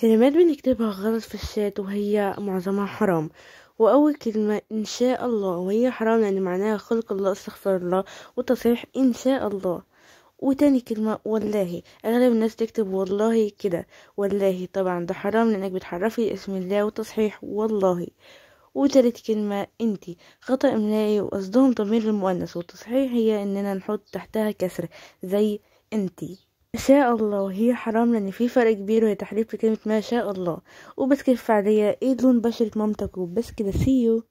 كلمات بنكتبها غلط في الشات وهي معظمها حرام وأول كلمة إن شاء الله وهي حرام يعني معناها خلق الله استغفر الله وتصحيح إن شاء الله وتاني كلمة والله أغلب الناس تكتب والله كده والله طبعا ده حرام لأنك بتحرفي اسم الله وتصحيح والله وتالت كلمة انتي خطأ إملائي وقصدهم ضمير المؤنث والتصحيح هي إننا نحط تحتها كسر زي انتي ما شاء الله وهي حرام لان في فرق كبير وهي تحريف في كلمه ما شاء الله وبس كيف فعليا ايه لون بشره مامتك وبس كده سيو